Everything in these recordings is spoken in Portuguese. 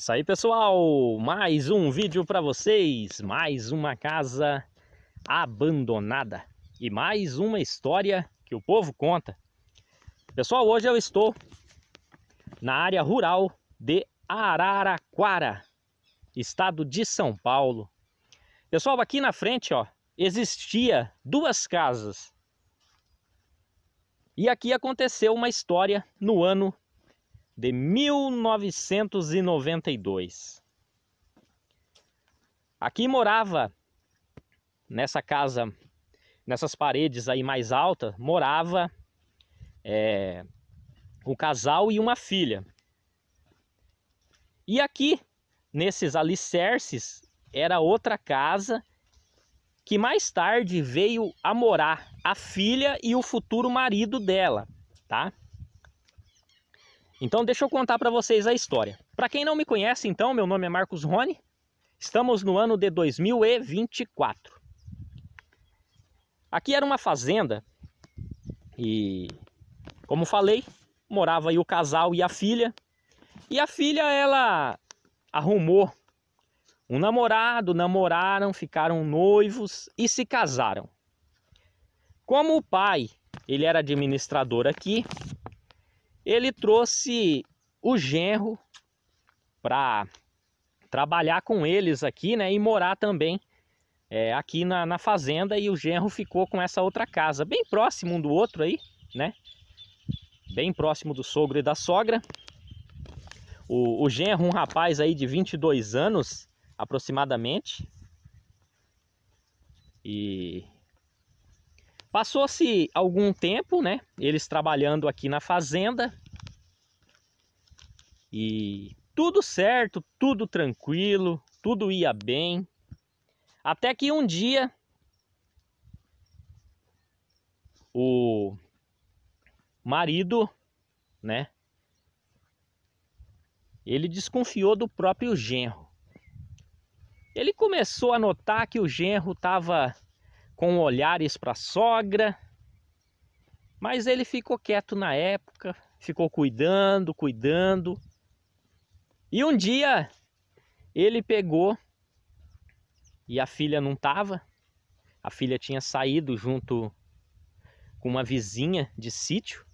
Isso aí, pessoal! Mais um vídeo para vocês, mais uma casa abandonada e mais uma história que o povo conta. Pessoal, hoje eu estou na área rural de Araraquara, estado de São Paulo. Pessoal, aqui na frente, ó, existia duas casas. E aqui aconteceu uma história no ano de 1992. Aqui morava, nessa casa, nessas paredes aí mais altas, morava é, um casal e uma filha. E aqui, nesses alicerces, era outra casa que mais tarde veio a morar a filha e o futuro marido dela, tá? Então deixa eu contar para vocês a história. Para quem não me conhece, então, meu nome é Marcos Rony. Estamos no ano de 2024. Aqui era uma fazenda e, como falei, morava aí o casal e a filha. E a filha, ela arrumou um namorado, namoraram, ficaram noivos e se casaram. Como o pai, ele era administrador aqui, ele trouxe o genro para trabalhar com eles aqui, né? E morar também é, aqui na, na, fazenda. E o genro ficou com essa outra casa, bem próximo um do outro aí, né? Bem próximo do sogro e da sogra. O, o genro, um rapaz aí de 22 anos aproximadamente. E Passou-se algum tempo, né? Eles trabalhando aqui na fazenda. E tudo certo, tudo tranquilo, tudo ia bem. Até que um dia o marido, né? Ele desconfiou do próprio genro. Ele começou a notar que o genro estava com olhares para a sogra. Mas ele ficou quieto na época, ficou cuidando, cuidando. E um dia ele pegou e a filha não estava. A filha tinha saído junto com uma vizinha de sítio.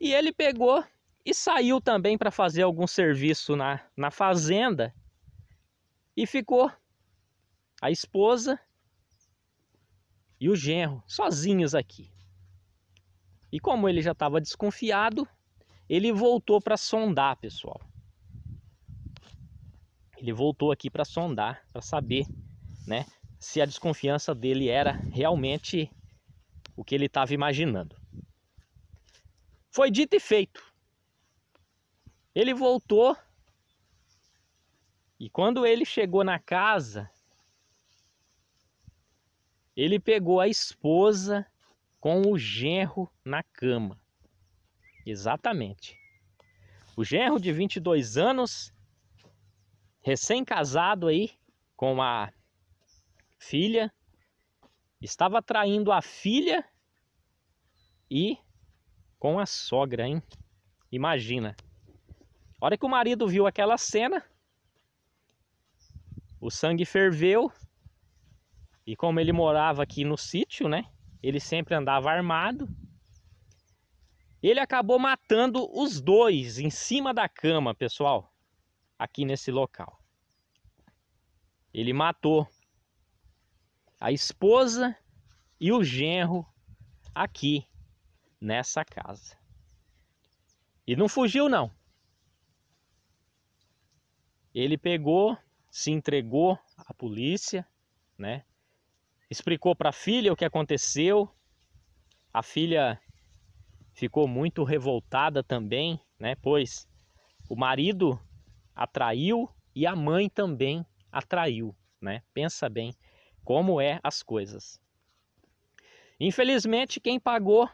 E ele pegou e saiu também para fazer algum serviço na, na fazenda. E ficou a esposa e o genro sozinhos aqui. E como ele já estava desconfiado, ele voltou para sondar, pessoal. Ele voltou aqui para sondar, para saber, né, se a desconfiança dele era realmente o que ele estava imaginando. Foi dito e feito. Ele voltou e quando ele chegou na casa ele pegou a esposa com o genro na cama. Exatamente. O genro de 22 anos, recém-casado aí com a filha, estava traindo a filha e com a sogra, hein? Imagina. A hora que o marido viu aquela cena, o sangue ferveu, e como ele morava aqui no sítio, né? Ele sempre andava armado. Ele acabou matando os dois em cima da cama, pessoal. Aqui nesse local. Ele matou a esposa e o genro aqui nessa casa. E não fugiu não. Ele pegou, se entregou à polícia, né? explicou para a filha o que aconteceu. A filha ficou muito revoltada também, né? Pois o marido atraiu e a mãe também atraiu, né? Pensa bem como é as coisas. Infelizmente, quem pagou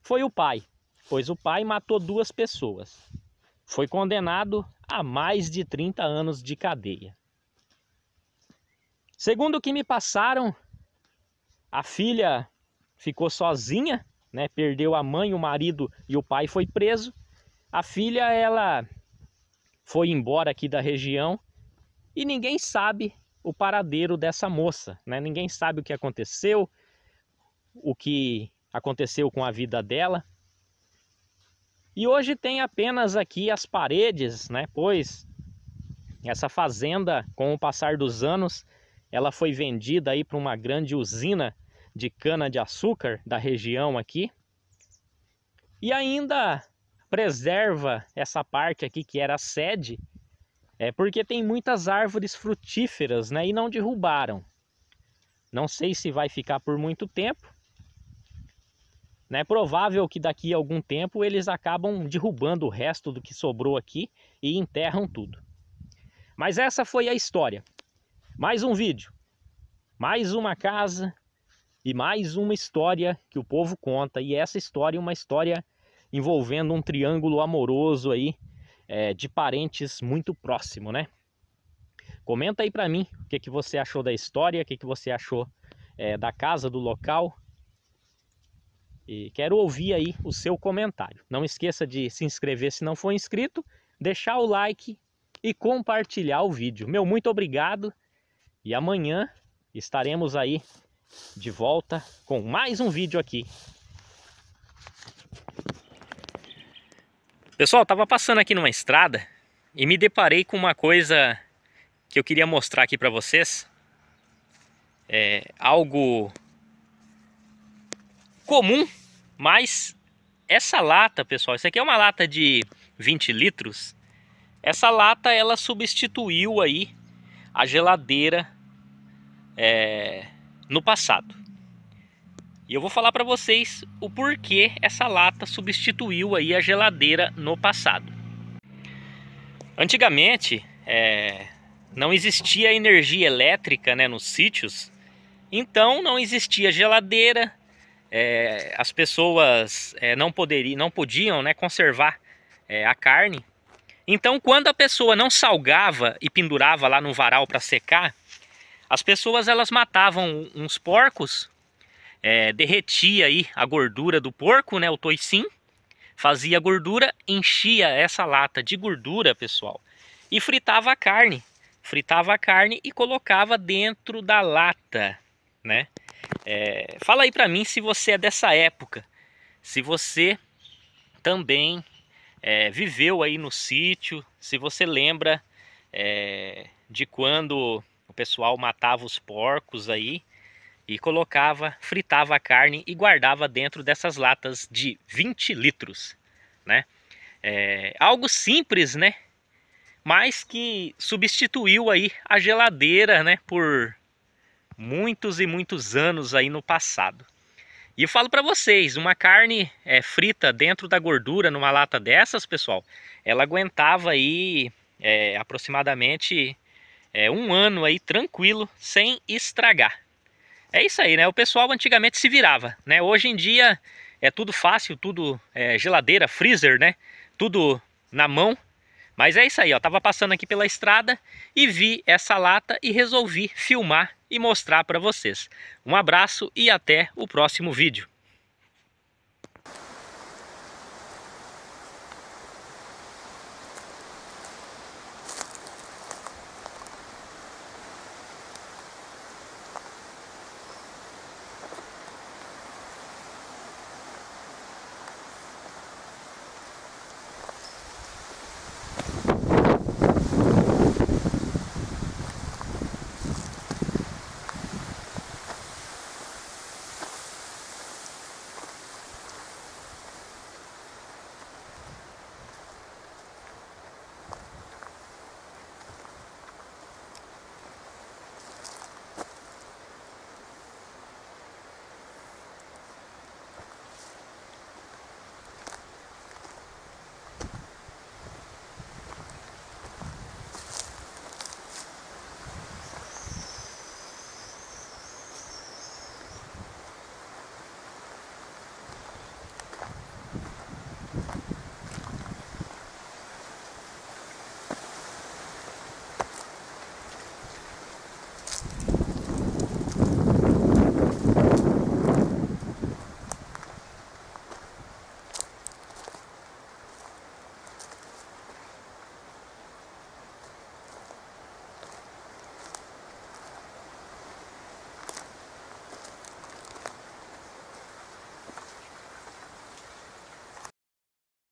foi o pai, pois o pai matou duas pessoas. Foi condenado a mais de 30 anos de cadeia. Segundo o que me passaram, a filha ficou sozinha, né? Perdeu a mãe, o marido e o pai foi preso. A filha ela foi embora aqui da região e ninguém sabe o paradeiro dessa moça, né? Ninguém sabe o que aconteceu, o que aconteceu com a vida dela. E hoje tem apenas aqui as paredes, né? Pois essa fazenda, com o passar dos anos, ela foi vendida aí para uma grande usina de cana-de-açúcar da região aqui. E ainda preserva essa parte aqui que era a sede, é porque tem muitas árvores frutíferas né, e não derrubaram. Não sei se vai ficar por muito tempo. É provável que daqui a algum tempo eles acabam derrubando o resto do que sobrou aqui e enterram tudo. Mas essa foi a história. Mais um vídeo, mais uma casa, e mais uma história que o povo conta. E essa história é uma história envolvendo um triângulo amoroso aí é, de parentes muito próximo, né? Comenta aí para mim o que, que você achou da história, o que, que você achou é, da casa, do local. E quero ouvir aí o seu comentário. Não esqueça de se inscrever se não for inscrito, deixar o like e compartilhar o vídeo. Meu muito obrigado e amanhã estaremos aí de volta com mais um vídeo aqui. Pessoal, estava passando aqui numa estrada e me deparei com uma coisa que eu queria mostrar aqui para vocês. É algo comum, mas essa lata, pessoal, isso aqui é uma lata de 20 litros. Essa lata ela substituiu aí a geladeira é, no passado. E eu vou falar para vocês o porquê essa lata substituiu aí a geladeira no passado. Antigamente é, não existia energia elétrica né, nos sítios, então não existia geladeira, é, as pessoas é, não, poderiam, não podiam né, conservar é, a carne. Então quando a pessoa não salgava e pendurava lá no varal para secar, as pessoas elas matavam uns porcos, é, derretia aí a gordura do porco, né, o toicim, fazia gordura, enchia essa lata de gordura, pessoal, e fritava a carne. Fritava a carne e colocava dentro da lata, né? É, fala aí para mim se você é dessa época, se você também é, viveu aí no sítio, se você lembra é, de quando o pessoal matava os porcos aí e colocava, fritava a carne e guardava dentro dessas latas de 20 litros, né? É, algo simples, né? Mas que substituiu aí a geladeira, né? Por muitos e muitos anos aí no passado. E eu falo para vocês, uma carne é, frita dentro da gordura numa lata dessas, pessoal, ela aguentava aí é, aproximadamente é, um ano aí tranquilo, sem estragar. É isso aí, né? O pessoal antigamente se virava, né? Hoje em dia é tudo fácil, tudo é, geladeira, freezer, né? Tudo na mão. Mas é isso aí, ó. Tava passando aqui pela estrada e vi essa lata e resolvi filmar e mostrar para vocês. Um abraço e até o próximo vídeo.